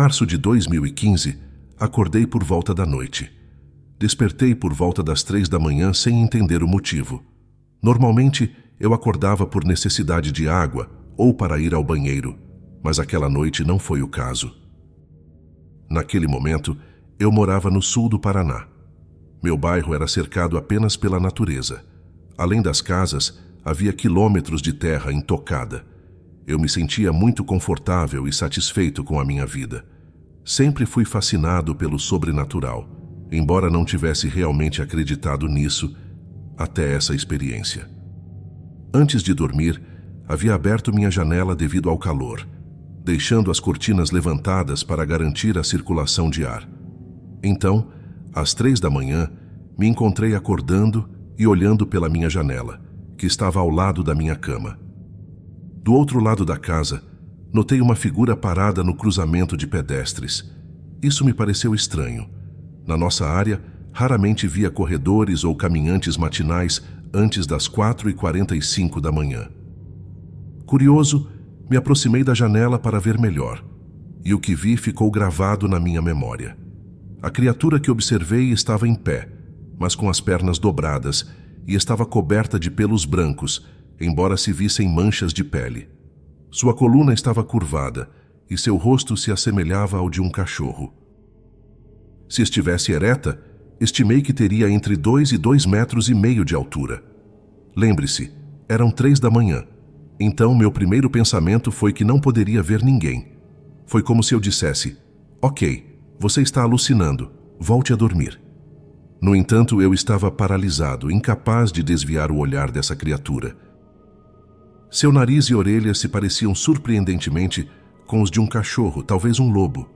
março de 2015, acordei por volta da noite. Despertei por volta das três da manhã sem entender o motivo. Normalmente, eu acordava por necessidade de água ou para ir ao banheiro, mas aquela noite não foi o caso. Naquele momento, eu morava no sul do Paraná. Meu bairro era cercado apenas pela natureza. Além das casas, havia quilômetros de terra intocada. Eu me sentia muito confortável e satisfeito com a minha vida. Sempre fui fascinado pelo sobrenatural, embora não tivesse realmente acreditado nisso até essa experiência. Antes de dormir, havia aberto minha janela devido ao calor, deixando as cortinas levantadas para garantir a circulação de ar. Então, às três da manhã, me encontrei acordando e olhando pela minha janela, que estava ao lado da minha cama. Do outro lado da casa, notei uma figura parada no cruzamento de pedestres. Isso me pareceu estranho. Na nossa área, raramente via corredores ou caminhantes matinais antes das 4h45 da manhã. Curioso, me aproximei da janela para ver melhor, e o que vi ficou gravado na minha memória. A criatura que observei estava em pé, mas com as pernas dobradas, e estava coberta de pelos brancos, embora se vissem manchas de pele. Sua coluna estava curvada e seu rosto se assemelhava ao de um cachorro. Se estivesse ereta, estimei que teria entre dois e dois metros e meio de altura. Lembre-se, eram três da manhã. Então meu primeiro pensamento foi que não poderia ver ninguém. Foi como se eu dissesse, ok, você está alucinando, volte a dormir. No entanto, eu estava paralisado, incapaz de desviar o olhar dessa criatura seu nariz e orelhas se pareciam surpreendentemente com os de um cachorro, talvez um lobo.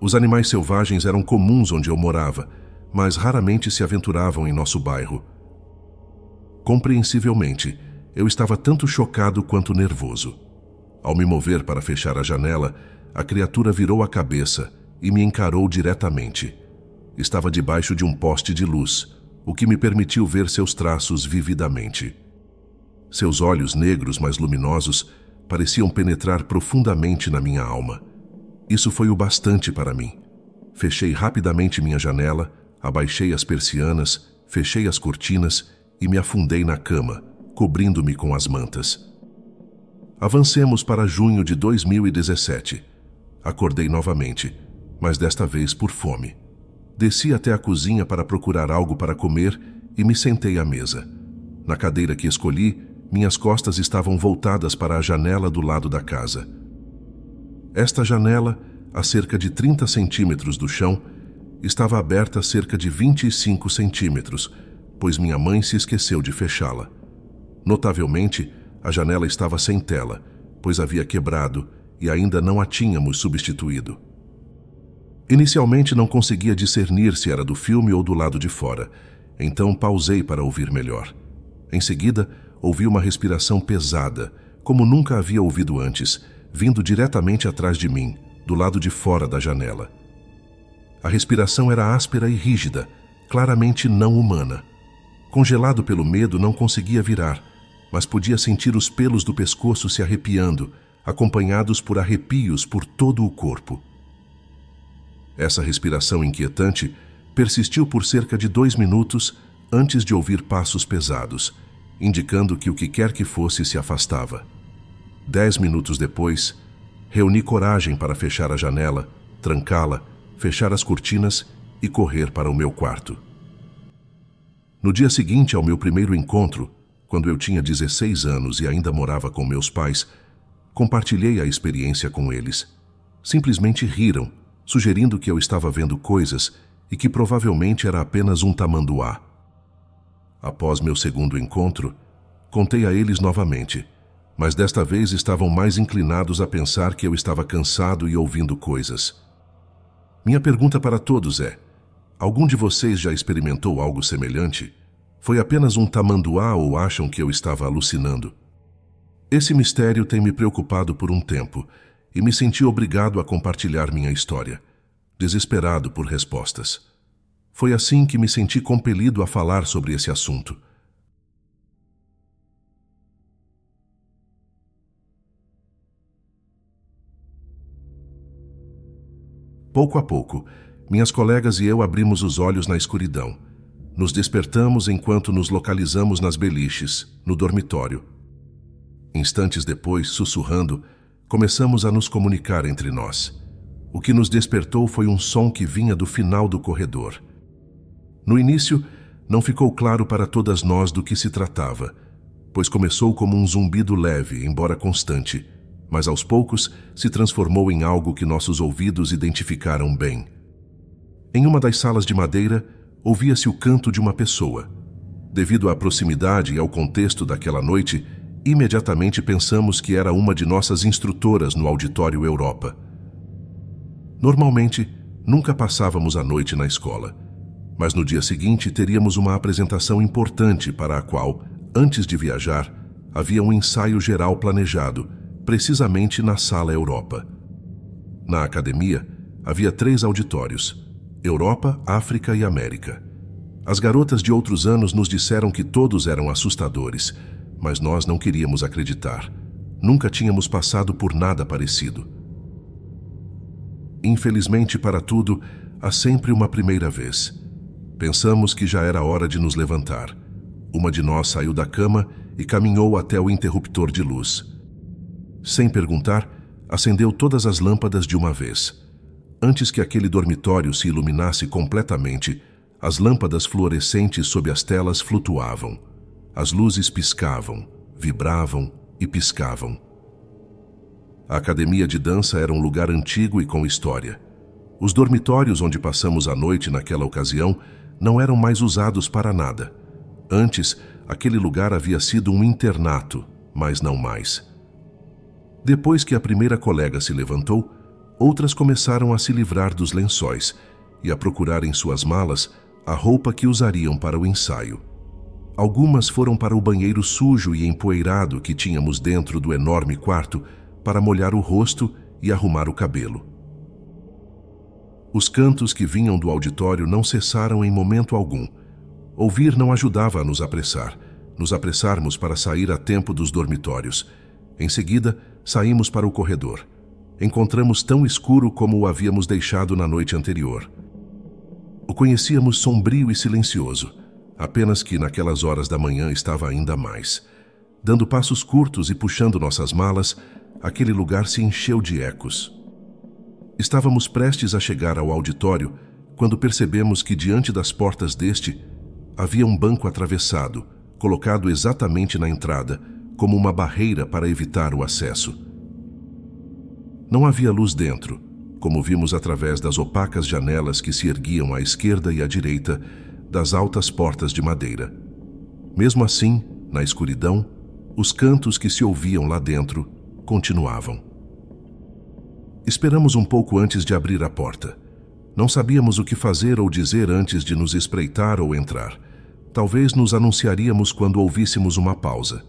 Os animais selvagens eram comuns onde eu morava, mas raramente se aventuravam em nosso bairro. Compreensivelmente, eu estava tanto chocado quanto nervoso. Ao me mover para fechar a janela, a criatura virou a cabeça e me encarou diretamente. Estava debaixo de um poste de luz, o que me permitiu ver seus traços vividamente. Seus olhos negros, mas luminosos, pareciam penetrar profundamente na minha alma. Isso foi o bastante para mim. Fechei rapidamente minha janela, abaixei as persianas, fechei as cortinas e me afundei na cama, cobrindo-me com as mantas. Avancemos para junho de 2017. Acordei novamente, mas desta vez por fome. Desci até a cozinha para procurar algo para comer e me sentei à mesa. Na cadeira que escolhi, minhas costas estavam voltadas para a janela do lado da casa. Esta janela, a cerca de 30 centímetros do chão, estava aberta a cerca de 25 centímetros, pois minha mãe se esqueceu de fechá-la. Notavelmente, a janela estava sem tela, pois havia quebrado e ainda não a tínhamos substituído. Inicialmente não conseguia discernir se era do filme ou do lado de fora, então pausei para ouvir melhor. Em seguida, ouvi uma respiração pesada, como nunca havia ouvido antes, vindo diretamente atrás de mim, do lado de fora da janela. A respiração era áspera e rígida, claramente não humana. Congelado pelo medo, não conseguia virar, mas podia sentir os pelos do pescoço se arrepiando, acompanhados por arrepios por todo o corpo. Essa respiração inquietante persistiu por cerca de dois minutos antes de ouvir passos pesados indicando que o que quer que fosse se afastava. Dez minutos depois, reuni coragem para fechar a janela, trancá-la, fechar as cortinas e correr para o meu quarto. No dia seguinte ao meu primeiro encontro, quando eu tinha 16 anos e ainda morava com meus pais, compartilhei a experiência com eles. Simplesmente riram, sugerindo que eu estava vendo coisas e que provavelmente era apenas um tamanduá. Após meu segundo encontro, contei a eles novamente, mas desta vez estavam mais inclinados a pensar que eu estava cansado e ouvindo coisas. Minha pergunta para todos é: algum de vocês já experimentou algo semelhante? Foi apenas um tamanduá ou acham que eu estava alucinando? Esse mistério tem me preocupado por um tempo e me senti obrigado a compartilhar minha história, desesperado por respostas. Foi assim que me senti compelido a falar sobre esse assunto. Pouco a pouco, minhas colegas e eu abrimos os olhos na escuridão. Nos despertamos enquanto nos localizamos nas beliches, no dormitório. Instantes depois, sussurrando, começamos a nos comunicar entre nós. O que nos despertou foi um som que vinha do final do corredor. No início, não ficou claro para todas nós do que se tratava, pois começou como um zumbido leve, embora constante, mas aos poucos se transformou em algo que nossos ouvidos identificaram bem. Em uma das salas de madeira, ouvia-se o canto de uma pessoa. Devido à proximidade e ao contexto daquela noite, imediatamente pensamos que era uma de nossas instrutoras no auditório Europa. Normalmente, nunca passávamos a noite na escola mas no dia seguinte teríamos uma apresentação importante para a qual, antes de viajar, havia um ensaio geral planejado, precisamente na Sala Europa. Na academia, havia três auditórios: Europa, África e América. As garotas de outros anos nos disseram que todos eram assustadores, mas nós não queríamos acreditar. Nunca tínhamos passado por nada parecido. Infelizmente para tudo, há sempre uma primeira vez. Pensamos que já era hora de nos levantar. Uma de nós saiu da cama e caminhou até o interruptor de luz. Sem perguntar, acendeu todas as lâmpadas de uma vez. Antes que aquele dormitório se iluminasse completamente, as lâmpadas fluorescentes sob as telas flutuavam. As luzes piscavam, vibravam e piscavam. A academia de dança era um lugar antigo e com história. Os dormitórios onde passamos a noite naquela ocasião não eram mais usados para nada. Antes, aquele lugar havia sido um internato, mas não mais. Depois que a primeira colega se levantou, outras começaram a se livrar dos lençóis e a procurar em suas malas a roupa que usariam para o ensaio. Algumas foram para o banheiro sujo e empoeirado que tínhamos dentro do enorme quarto para molhar o rosto e arrumar o cabelo. Os cantos que vinham do auditório não cessaram em momento algum. Ouvir não ajudava a nos apressar. Nos apressarmos para sair a tempo dos dormitórios. Em seguida, saímos para o corredor. Encontramos tão escuro como o havíamos deixado na noite anterior. O conhecíamos sombrio e silencioso, apenas que naquelas horas da manhã estava ainda mais. Dando passos curtos e puxando nossas malas, aquele lugar se encheu de ecos. Estávamos prestes a chegar ao auditório quando percebemos que diante das portas deste havia um banco atravessado, colocado exatamente na entrada, como uma barreira para evitar o acesso. Não havia luz dentro, como vimos através das opacas janelas que se erguiam à esquerda e à direita das altas portas de madeira. Mesmo assim, na escuridão, os cantos que se ouviam lá dentro continuavam. Esperamos um pouco antes de abrir a porta. Não sabíamos o que fazer ou dizer antes de nos espreitar ou entrar. Talvez nos anunciaríamos quando ouvíssemos uma pausa.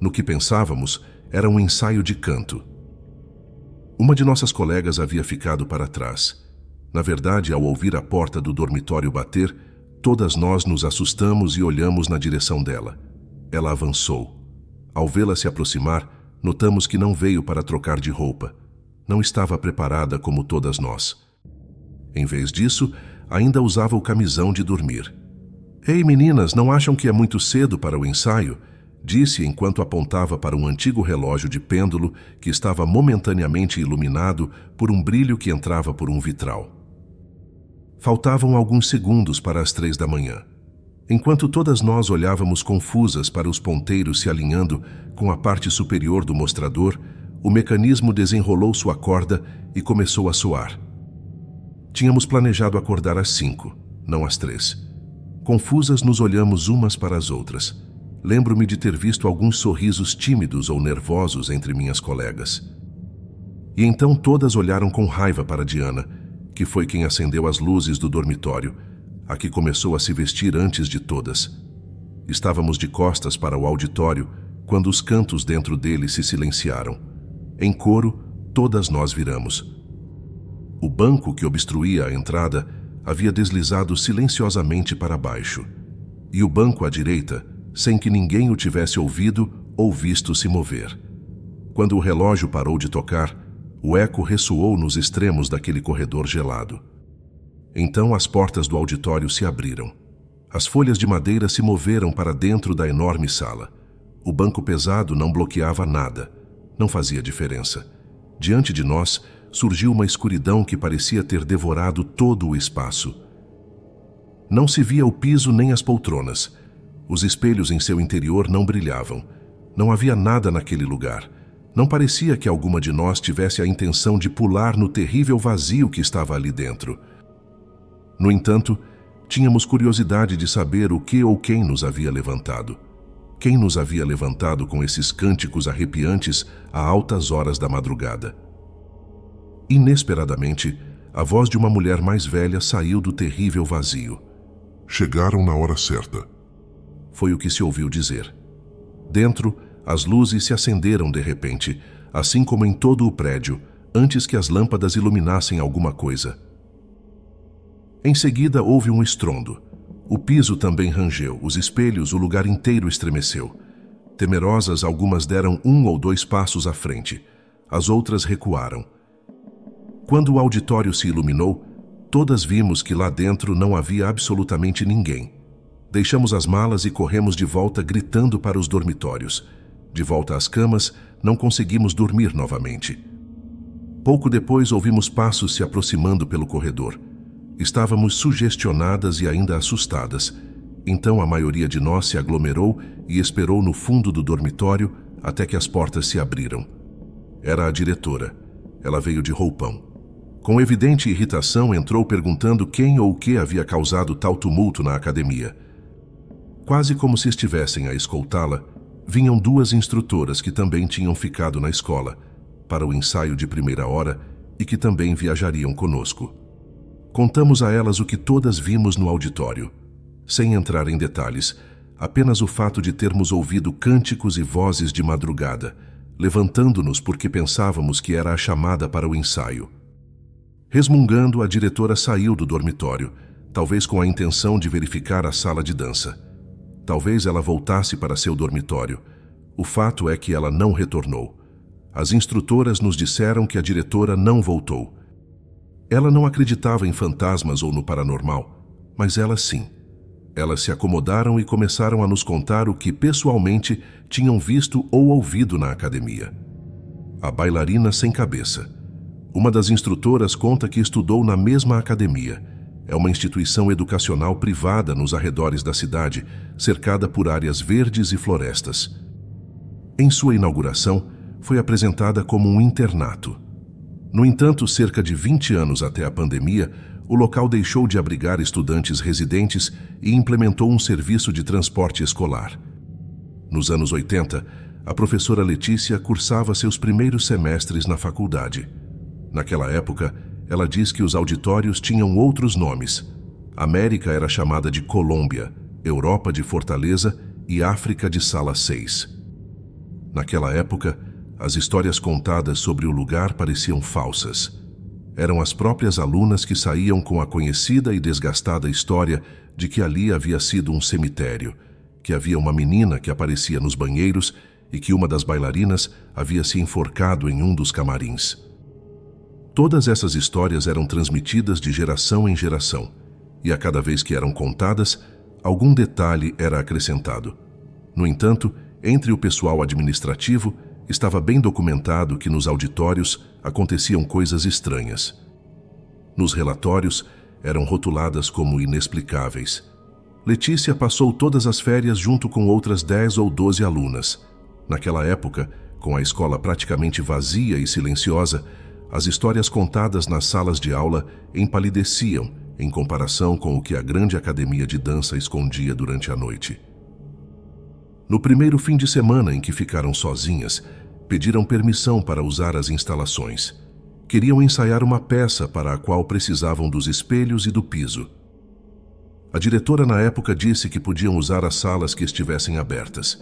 No que pensávamos, era um ensaio de canto. Uma de nossas colegas havia ficado para trás. Na verdade, ao ouvir a porta do dormitório bater, todas nós nos assustamos e olhamos na direção dela. Ela avançou. Ao vê-la se aproximar, notamos que não veio para trocar de roupa não estava preparada como todas nós. Em vez disso, ainda usava o camisão de dormir. Ei, meninas, não acham que é muito cedo para o ensaio? Disse enquanto apontava para um antigo relógio de pêndulo que estava momentaneamente iluminado por um brilho que entrava por um vitral. Faltavam alguns segundos para as três da manhã. Enquanto todas nós olhávamos confusas para os ponteiros se alinhando com a parte superior do mostrador, o mecanismo desenrolou sua corda e começou a soar. Tínhamos planejado acordar às cinco, não às três. Confusas nos olhamos umas para as outras. Lembro-me de ter visto alguns sorrisos tímidos ou nervosos entre minhas colegas. E então todas olharam com raiva para Diana, que foi quem acendeu as luzes do dormitório, a que começou a se vestir antes de todas. Estávamos de costas para o auditório quando os cantos dentro dele se silenciaram. Em coro, todas nós viramos. O banco que obstruía a entrada havia deslizado silenciosamente para baixo, e o banco à direita, sem que ninguém o tivesse ouvido ou visto se mover. Quando o relógio parou de tocar, o eco ressoou nos extremos daquele corredor gelado. Então as portas do auditório se abriram. As folhas de madeira se moveram para dentro da enorme sala. O banco pesado não bloqueava nada não fazia diferença. Diante de nós surgiu uma escuridão que parecia ter devorado todo o espaço. Não se via o piso nem as poltronas. Os espelhos em seu interior não brilhavam. Não havia nada naquele lugar. Não parecia que alguma de nós tivesse a intenção de pular no terrível vazio que estava ali dentro. No entanto, tínhamos curiosidade de saber o que ou quem nos havia levantado quem nos havia levantado com esses cânticos arrepiantes a altas horas da madrugada. Inesperadamente, a voz de uma mulher mais velha saiu do terrível vazio. Chegaram na hora certa. Foi o que se ouviu dizer. Dentro, as luzes se acenderam de repente, assim como em todo o prédio, antes que as lâmpadas iluminassem alguma coisa. Em seguida, houve um estrondo o piso também rangeu, os espelhos, o lugar inteiro estremeceu. Temerosas, algumas deram um ou dois passos à frente, as outras recuaram. Quando o auditório se iluminou, todas vimos que lá dentro não havia absolutamente ninguém. Deixamos as malas e corremos de volta gritando para os dormitórios. De volta às camas, não conseguimos dormir novamente. Pouco depois ouvimos passos se aproximando pelo corredor. Estávamos sugestionadas e ainda assustadas. Então a maioria de nós se aglomerou e esperou no fundo do dormitório até que as portas se abriram. Era a diretora. Ela veio de roupão. Com evidente irritação, entrou perguntando quem ou o que havia causado tal tumulto na academia. Quase como se estivessem a escoltá-la, vinham duas instrutoras que também tinham ficado na escola, para o ensaio de primeira hora e que também viajariam conosco. Contamos a elas o que todas vimos no auditório. Sem entrar em detalhes, apenas o fato de termos ouvido cânticos e vozes de madrugada, levantando-nos porque pensávamos que era a chamada para o ensaio. Resmungando, a diretora saiu do dormitório, talvez com a intenção de verificar a sala de dança. Talvez ela voltasse para seu dormitório. O fato é que ela não retornou. As instrutoras nos disseram que a diretora não voltou. Ela não acreditava em fantasmas ou no paranormal, mas ela sim. Elas se acomodaram e começaram a nos contar o que pessoalmente tinham visto ou ouvido na academia. A bailarina sem cabeça. Uma das instrutoras conta que estudou na mesma academia. É uma instituição educacional privada nos arredores da cidade, cercada por áreas verdes e florestas. Em sua inauguração, foi apresentada como um internato. No entanto, cerca de 20 anos até a pandemia, o local deixou de abrigar estudantes residentes e implementou um serviço de transporte escolar. Nos anos 80, a professora Letícia cursava seus primeiros semestres na faculdade. Naquela época, ela diz que os auditórios tinham outros nomes. América era chamada de Colômbia, Europa de Fortaleza e África de Sala 6. Naquela época, as histórias contadas sobre o lugar pareciam falsas. Eram as próprias alunas que saíam com a conhecida e desgastada história de que ali havia sido um cemitério, que havia uma menina que aparecia nos banheiros e que uma das bailarinas havia se enforcado em um dos camarins. Todas essas histórias eram transmitidas de geração em geração, e a cada vez que eram contadas, algum detalhe era acrescentado. No entanto, entre o pessoal administrativo, estava bem documentado que nos auditórios aconteciam coisas estranhas. Nos relatórios eram rotuladas como inexplicáveis. Letícia passou todas as férias junto com outras 10 ou 12 alunas. Naquela época, com a escola praticamente vazia e silenciosa, as histórias contadas nas salas de aula empalideciam em comparação com o que a grande academia de dança escondia durante a noite. No primeiro fim de semana em que ficaram sozinhas, pediram permissão para usar as instalações. Queriam ensaiar uma peça para a qual precisavam dos espelhos e do piso. A diretora na época disse que podiam usar as salas que estivessem abertas.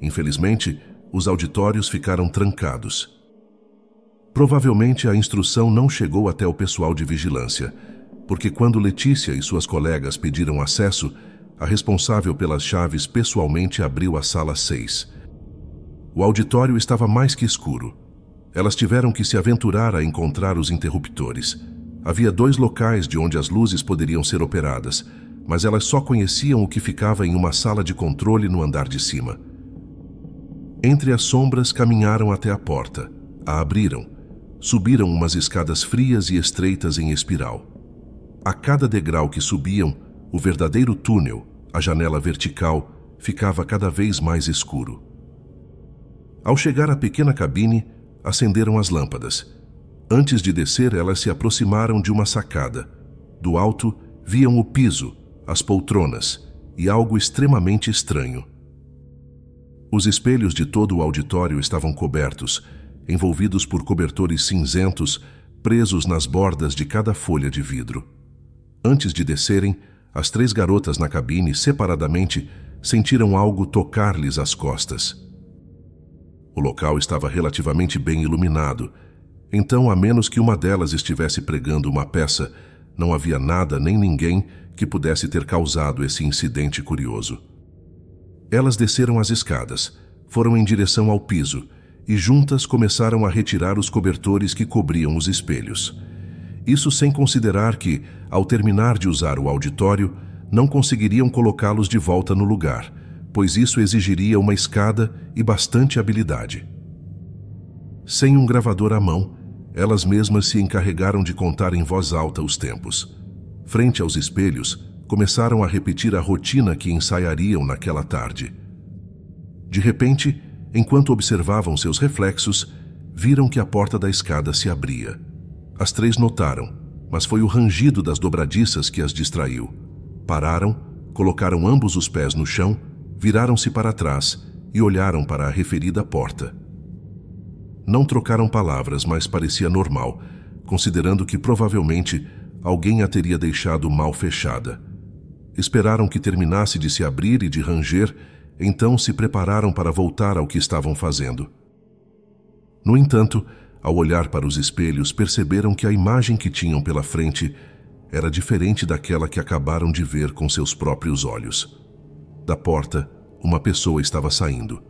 Infelizmente, os auditórios ficaram trancados. Provavelmente a instrução não chegou até o pessoal de vigilância, porque quando Letícia e suas colegas pediram acesso, a responsável pelas chaves pessoalmente abriu a sala 6. O auditório estava mais que escuro. Elas tiveram que se aventurar a encontrar os interruptores. Havia dois locais de onde as luzes poderiam ser operadas, mas elas só conheciam o que ficava em uma sala de controle no andar de cima. Entre as sombras caminharam até a porta, a abriram, subiram umas escadas frias e estreitas em espiral. A cada degrau que subiam, o verdadeiro túnel a janela vertical ficava cada vez mais escuro. Ao chegar à pequena cabine, acenderam as lâmpadas. Antes de descer, elas se aproximaram de uma sacada. Do alto, viam o piso, as poltronas e algo extremamente estranho. Os espelhos de todo o auditório estavam cobertos, envolvidos por cobertores cinzentos presos nas bordas de cada folha de vidro. Antes de descerem, as três garotas na cabine, separadamente, sentiram algo tocar-lhes as costas. O local estava relativamente bem iluminado, então, a menos que uma delas estivesse pregando uma peça, não havia nada nem ninguém que pudesse ter causado esse incidente curioso. Elas desceram as escadas, foram em direção ao piso e juntas começaram a retirar os cobertores que cobriam os espelhos. Isso sem considerar que, ao terminar de usar o auditório, não conseguiriam colocá-los de volta no lugar, pois isso exigiria uma escada e bastante habilidade. Sem um gravador à mão, elas mesmas se encarregaram de contar em voz alta os tempos. Frente aos espelhos, começaram a repetir a rotina que ensaiariam naquela tarde. De repente, enquanto observavam seus reflexos, viram que a porta da escada se abria. As três notaram, mas foi o rangido das dobradiças que as distraiu. Pararam, colocaram ambos os pés no chão, viraram-se para trás e olharam para a referida porta. Não trocaram palavras, mas parecia normal, considerando que provavelmente alguém a teria deixado mal fechada. Esperaram que terminasse de se abrir e de ranger, então se prepararam para voltar ao que estavam fazendo. No entanto, ao olhar para os espelhos, perceberam que a imagem que tinham pela frente era diferente daquela que acabaram de ver com seus próprios olhos. Da porta, uma pessoa estava saindo.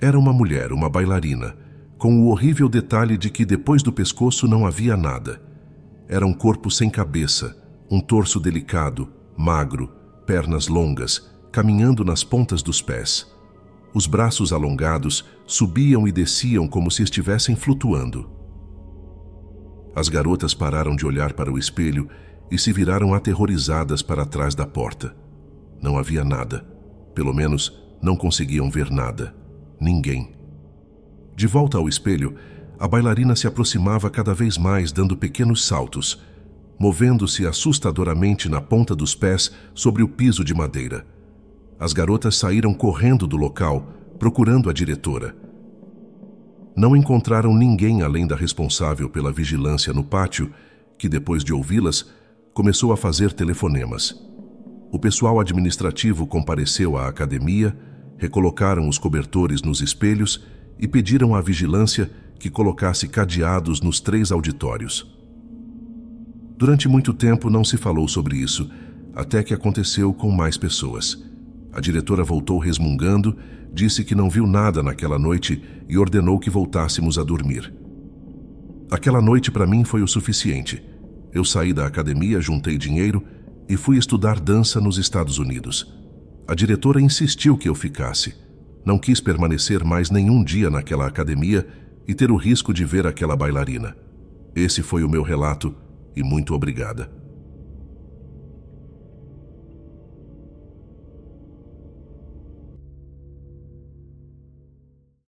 Era uma mulher, uma bailarina, com o horrível detalhe de que depois do pescoço não havia nada. Era um corpo sem cabeça, um torso delicado, magro, pernas longas, caminhando nas pontas dos pés. Os braços alongados subiam e desciam como se estivessem flutuando. As garotas pararam de olhar para o espelho e se viraram aterrorizadas para trás da porta. Não havia nada. Pelo menos não conseguiam ver nada. Ninguém. De volta ao espelho, a bailarina se aproximava cada vez mais, dando pequenos saltos, movendo-se assustadoramente na ponta dos pés sobre o piso de madeira. As garotas saíram correndo do local, procurando a diretora. Não encontraram ninguém além da responsável pela vigilância no pátio, que depois de ouvi-las, começou a fazer telefonemas. O pessoal administrativo compareceu à academia, recolocaram os cobertores nos espelhos e pediram à vigilância que colocasse cadeados nos três auditórios. Durante muito tempo não se falou sobre isso, até que aconteceu com mais pessoas. A diretora voltou resmungando, disse que não viu nada naquela noite e ordenou que voltássemos a dormir. Aquela noite para mim foi o suficiente. Eu saí da academia, juntei dinheiro e fui estudar dança nos Estados Unidos. A diretora insistiu que eu ficasse. Não quis permanecer mais nenhum dia naquela academia e ter o risco de ver aquela bailarina. Esse foi o meu relato e muito obrigada.